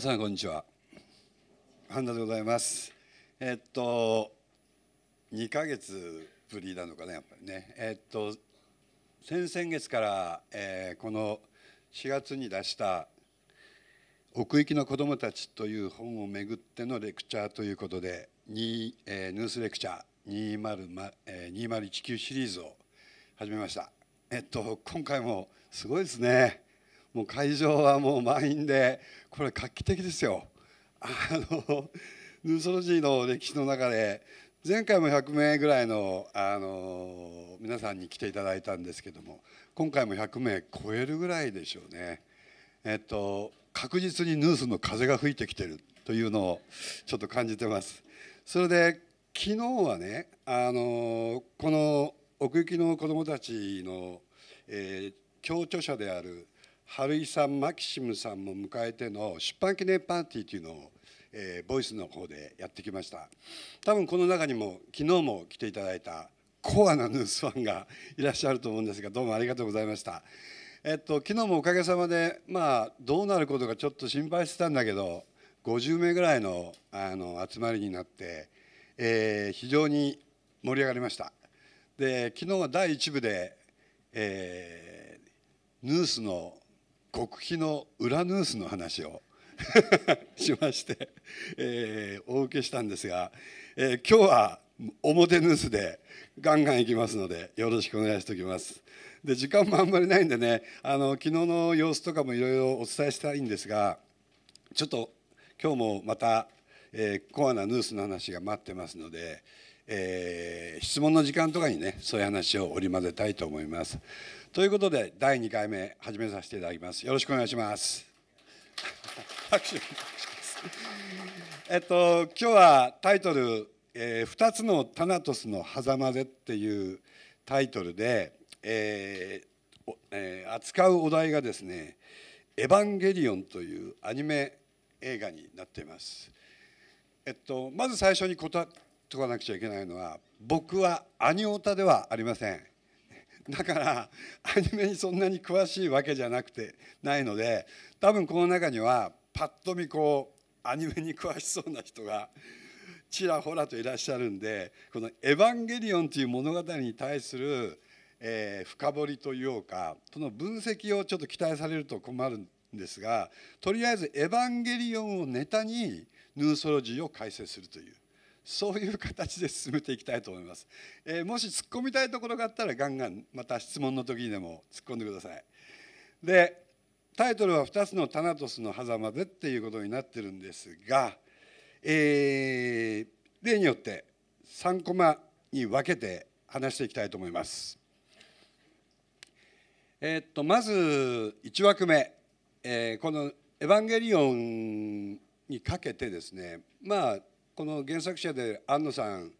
皆さんこんにちは半田でございますえっと2ヶ月ぶりなのかねやっぱりねえっと先々月から、えー、この4月に出した「奥行きの子どもたち」という本をめぐってのレクチャーということで、2えー、ュースレクチャー20、えー、2019シリーズを始めました。えっと今回もすごいですね。もう会場はもう満員でこれ画期的ですよ。あのヌーソロジーの歴史の中で前回も100名ぐらいのあの皆さんに来ていただいたんですけども今回も100名超えるぐらいでしょうね。えっと確実にヌースの風が吹いてきてるというのをちょっと感じてます。それで昨日はねあのこの奥行きの子どもたちの、えー、共著者である春井さんマキシムさんも迎えての出版記念パーティーというのを、えー、ボイスの方でやってきました多分この中にも昨日も来ていただいたコアなヌースファンがいらっしゃると思うんですがどうもありがとうございましたえっと昨日もおかげさまでまあどうなることかちょっと心配してたんだけど50名ぐらいのあの集まりになって、えー、非常に盛り上がりましたで昨日は第1部で、えー、ヌースの極秘の裏ヌースの話を しまして、えー、お受けしたんですが、えー、今日は表ヌースでガンガンいきますのでよろしくお願いしておきます。で時間もあんまりないんでねあの昨日の様子とかもいろいろお伝えしたいんですがちょっと今日もまた、えー、コアなヌースの話が待ってますので、えー、質問の時間とかにねそういう話を織り交ぜたいと思います。ということで第2回目始めさせていただきますよろしくお願いします 拍手えっと今日はタイトル、えー、2つのタナトスの狭間でっていうタイトルで、えーえー、扱うお題がですね「エヴァンゲリオン」というアニメ映画になっています。えっと、まず最初に答えとかなくちゃいけないのは僕はアニオタではありませんだからアニメにそんなに詳しいわけじゃなくてないので多分この中にはパッと見こうアニメに詳しそうな人がちらほらといらっしゃるんでこの「エヴァンゲリオン」という物語に対する、えー、深掘りというかその分析をちょっと期待されると困るんですがとりあえず「エヴァンゲリオン」をネタにヌーソロジーを解説するという。そういう形で進めていきたいと思います、えー、もし突っ込みたいところがあったらガンガンまた質問の時にでも突っ込んでくださいでタイトルは「2つのタナトスの狭間で」っていうことになってるんですが、えー、例によって3コマに分けて話していきたいと思います。えー、っとまず1枠目、えー、この「エヴァンゲリオン」にかけてですねまあこの原作者で安野さん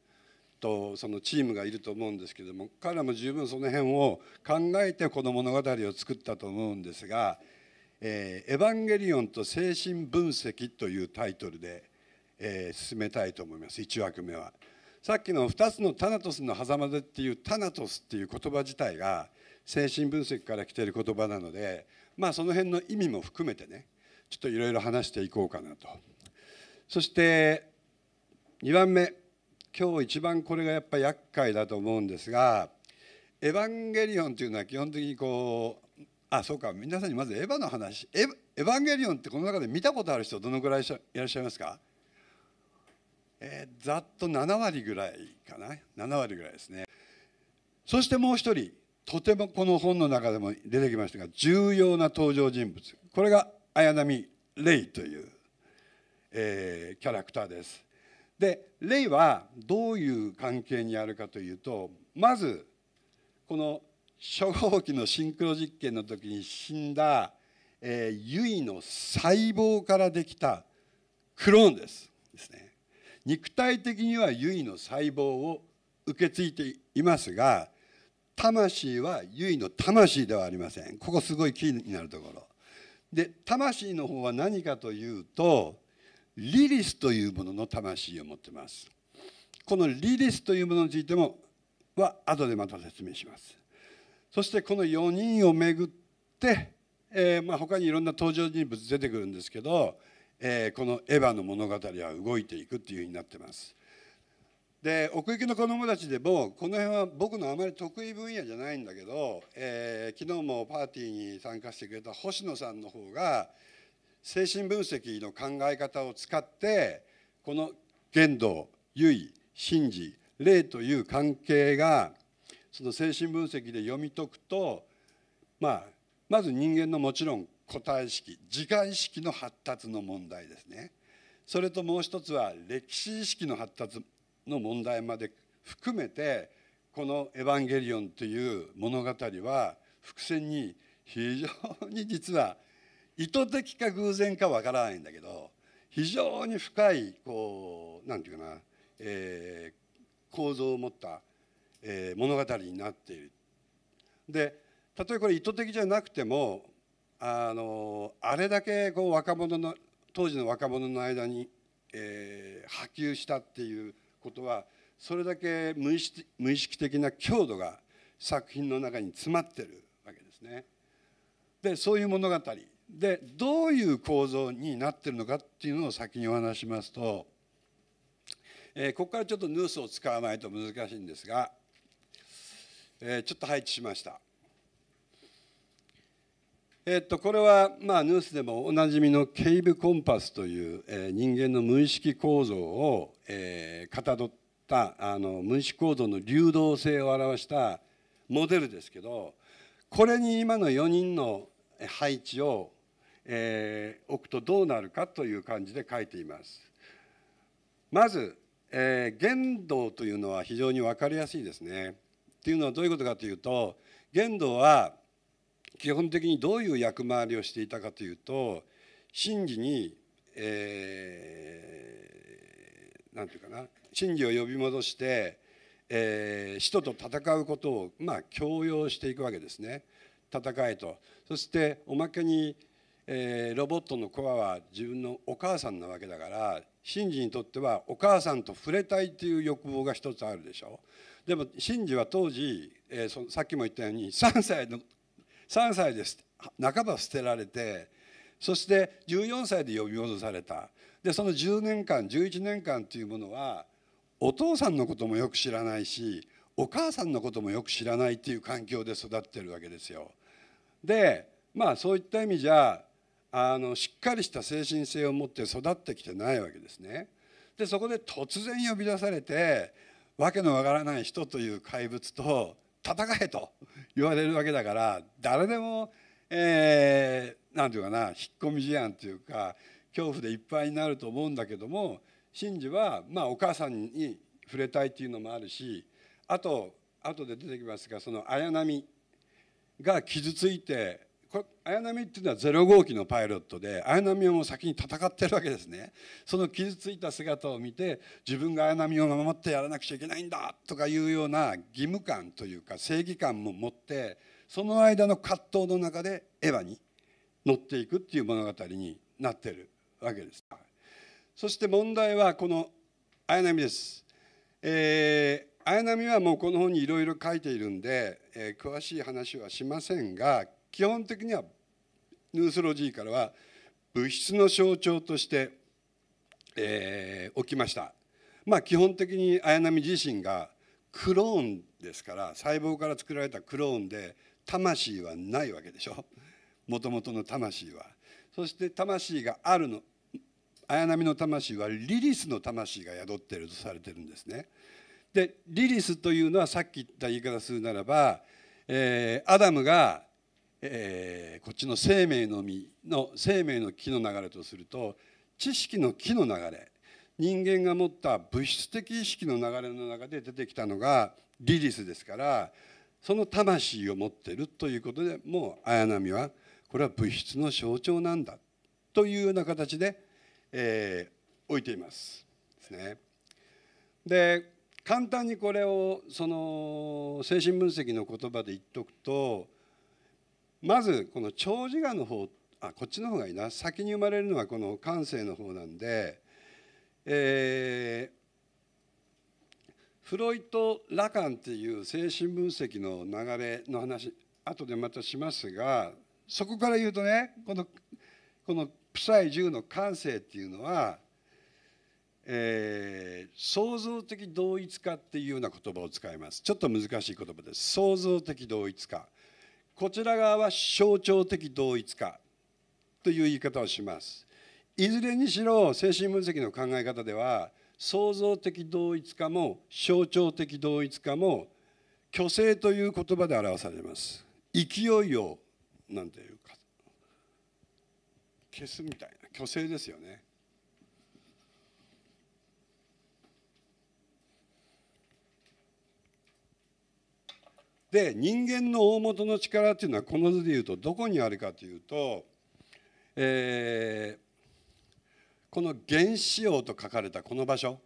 とそのチームがいると思うんですけども彼らも十分その辺を考えてこの物語を作ったと思うんですが「えエヴァンゲリオンと精神分析」というタイトルで、え進めたいと思います1枠目は。さっきの2つのタナトスの狭間でっていうタナトスっていう言葉自体が精神分析から来ている言葉なのでまあその辺の意味も含めてねちょっといろいろ話していこうかなと。そして2番目今日一番これがやっぱ厄介だと思うんですがエヴァンゲリオンというのは基本的にこうあそうか皆さんにまずエヴァの話エヴァンゲリオンってこの中で見たことある人どのぐらいいらっしゃいますかえー、ざっと7割ぐらいかな7割ぐらいですねそしてもう一人とてもこの本の中でも出てきましたが重要な登場人物これが綾波レイという、えー、キャラクターですで霊はどういう関係にあるかというとまずこの初号機のシンクロ実験の時に死んだ、えー、ユイの細胞からできたクローンですですね肉体的にはユイの細胞を受け継いでいますが魂はユイの魂ではありませんここすごいキーになるところで魂の方は何かというとリリスというものの魂を持ってますこのリリスというものについてもは後でまた説明しますそしてこの4人をめぐって、えー、まあ、他にいろんな登場人物出てくるんですけど、えー、このエヴァの物語は動いていくっていうふうになってますで奥行きの子どもたちでもこの辺は僕のあまり得意分野じゃないんだけど、えー、昨日もパーティーに参加してくれた星野さんの方が精神分析の考え方を使ってこの言動優位真じ霊という関係がその精神分析で読み解くと、まあ、まず人間のもちろん個体意識自我意識の発達の問題ですねそれともう一つは歴史意識の発達の問題まで含めてこの「エヴァンゲリオン」という物語は伏線に非常に実は意図的か偶然かわからないんだけど非常に深いこう何て言うかな、えー、構造を持った、えー、物語になっている。でたとえこれ意図的じゃなくてもあのあれだけこう若者の当時の若者の間に、えー、波及したっていうことはそれだけ無意識無意識的な強度が作品の中に詰まってるわけですね。でそういう物語でどういう構造になってるのかっていうのを先にお話しますと、えー、ここからちょっとヌースを使わないと難しいんですが、えー、ちょっと配置しました。えっとこれは、まあ、ニュースでもおなじみのケイブ・コンパスという、えー、人間の無意識構造を、えかたどったあの無意識構造の流動性を表したモデルですけどこれに今の4人の配置をえー、置くとどうなるかという感じで書いています。まず、えー、言動というのは非常に分かりやすいですね。というのはどういうことかというと言動は基本的にどういう役回りをしていたかというと真理に、えー、て言うかな真理を呼び戻して、えー、使徒と戦うことを、まあ、強要していくわけですね戦えとそしておまけにえー、ロボットのコアは自分のお母さんなわけだから信二にとってはお母さんと触れたいという欲望が一つあるでしょでも信二は当時、えー、そさっきも言ったように3歳の3歳で半ば捨てられてそして14歳で呼び戻されたでその10年間11年間というものはお父さんのこともよく知らないしお母さんのこともよく知らないっていう環境で育ってるわけですよ。でまあそういった意味じゃあのしっかりした精神性を持って育ってきてないわけですね。でそこで突然呼び出されて訳のわからない人という怪物と戦えと言われるわけだから誰でも何、えー、て言うかな引っ込み思案というか恐怖でいっぱいになると思うんだけどもンジはまあお母さんに触れたいっていうのもあるしあと後で出てきますがその綾波が傷ついて綾波っていうのは0号機のパイロットで綾波はもう先に戦ってるわけですねその傷ついた姿を見て自分が綾波を守ってやらなくちゃいけないんだとかいうような義務感というか正義感も持ってその間の葛藤の中でエヴァに乗っていくっていう物語になってるわけです。そして問題はこの綾波です。えー、綾波はもうこの本にいろいろ書いているんで、えー、詳しい話はしませんが基本的にはヌースロジーからは物質の象徴として、えー、きました。まあ、基本的に綾波自身がクローンですから細胞から作られたクローンで魂はないわけでしょもともとの魂は。そして魂があるの綾波の魂はリリスの魂が宿っているとされてるんですね。でリリスというのはさっき言った言い方するならば、えー、アダムがえー、こっちの生命の実の生命の木の流れとすると知識の木の流れ人間が持った物質的意識の流れの中で出てきたのがリリスですからその魂を持ってるということでもう綾波はこれは物質の象徴なんだというような形で、えー、置いています。ですね、で簡単にこれをその精神分析の言葉で言っとくとまずこの長寿牙の方あこっちの方がいいな先に生まれるのはこの感性の方なんで、えー、フロイト・ラカンっていう精神分析の流れの話後でまたしますがそこから言うとねこのこのプサイ10の感性っていうのは、えー、創造的同一化っていうような言葉を使いますちょっと難しい言葉です創造的同一化こちら側は象徴的同一化という言い方をします。いずれにしろ精神分析の考え方では創造的同一化も象徴的同一化も虚勢という言葉で表されます。勢いを何ていうか消すみたいな虚勢ですよね。で人間の大元の力っていうのはこの図でいうとどこにあるかというと、えー、この原子葉と書かれたこの場所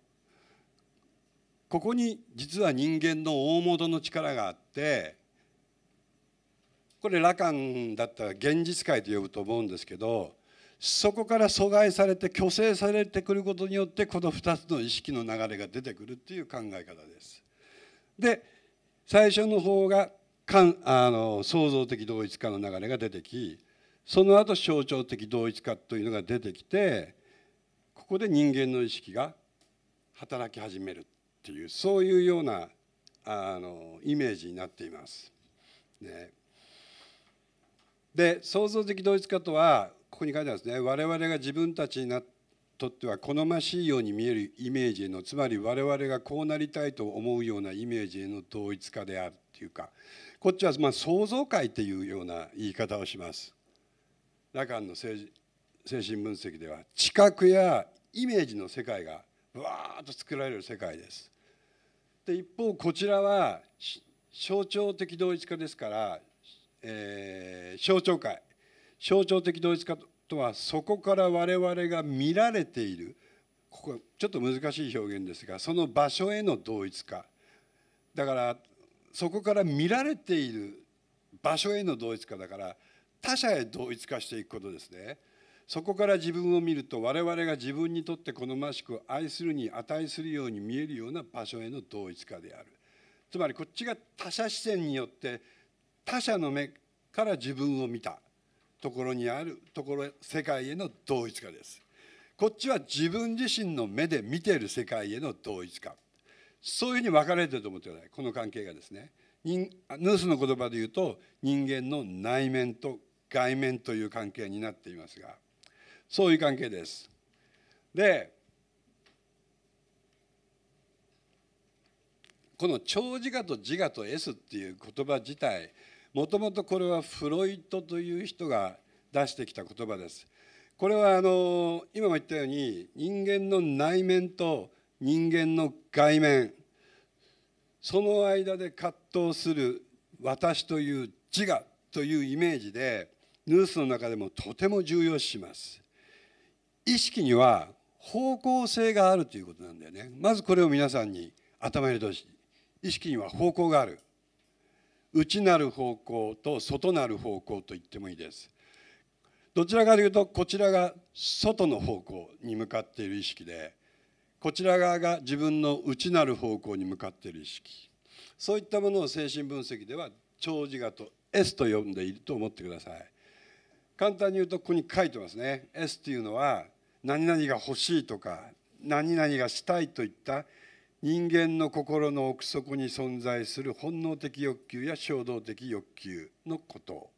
ここに実は人間の大元の力があってこれ羅漢だったら現実界と呼ぶと思うんですけどそこから阻害されて虚勢されてくることによってこの2つの意識の流れが出てくるっていう考え方です。で最初の方があの創造的同一化の流れが出てきその後象徴的同一化というのが出てきてここで人間の意識が働き始めるっていうそういうようなあのイメージになっています。ね、で創造的同一化とはここに書いてあるんですね我々が自分たちになっとっては好ましいように見えるイメージへのつまり我々がこうなりたいと思うようなイメージへの統一化であるというかこっちはまあ創造界っていうような言い方をします。ラカンの精神分析では知覚やイメージの世界がわーっと作られる世界です。で一方こちらは象徴的同一化ですから、えー、象徴界象徴的同一化とはそこから我々が見られているここちょっと難しい表現ですがその場所への同一化だからそこから見られている場所への同一化だから他者へ同一化していくことですね。そこから自分を見ると我々が自分にとって好ましく愛するに値するように見えるような場所への同一化であるつまりこっちが他者視線によって他者の目から自分を見たところにあるところ世界への同一化ですこっちは自分自身の目で見ている世界への同一化そういうふうに分かれてると思ってくださいこの関係がですねヌースの言葉で言うと人間の内面と外面という関係になっていますがそういう関係ですでこの長自我と自我と S っていう言葉自体もともとこれはフロイトという人が出してきた言葉です。これはあの今も言ったように人間の内面と人間の外面その間で葛藤する私という自我というイメージでヌースの中でもとても重要視します。意識には方向性があるということなんだよね。まずこれを皆さんに頭入れてほしい。意識には方向がある。内なる方向と外なる方向と言ってもいいですどちらかというとこちらが外の方向に向かっている意識でこちら側が自分の内なる方向に向かっている意識そういったものを精神分析では長寿我と S と呼んでいると思ってください簡単に言うとここに書いてますね S というのは何々が欲しいとか何々がしたいといった人間の心の奥底に存在する本能的欲求や衝動的欲求のこと、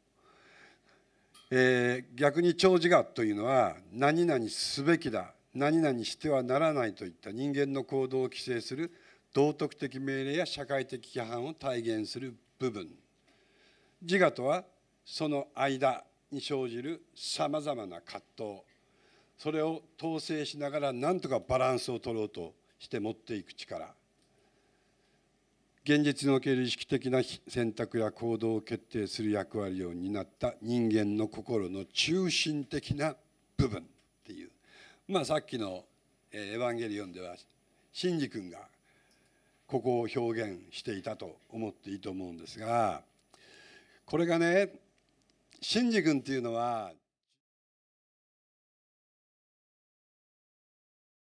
えー、逆に長自我というのは何々すべきだ何々してはならないといった人間の行動を規制する道徳的命令や社会的規範を体現する部分自我とはその間に生じるさまざまな葛藤それを統制しながら何とかバランスを取ろうとして持っていく力現実における意識的な選択や行動を決定する役割を担った人間の心の中心的な部分っていうまあさっきの「エヴァンゲリオン」ではシンジ君がここを表現していたと思っていいと思うんですがこれがねシンジ君っていうのは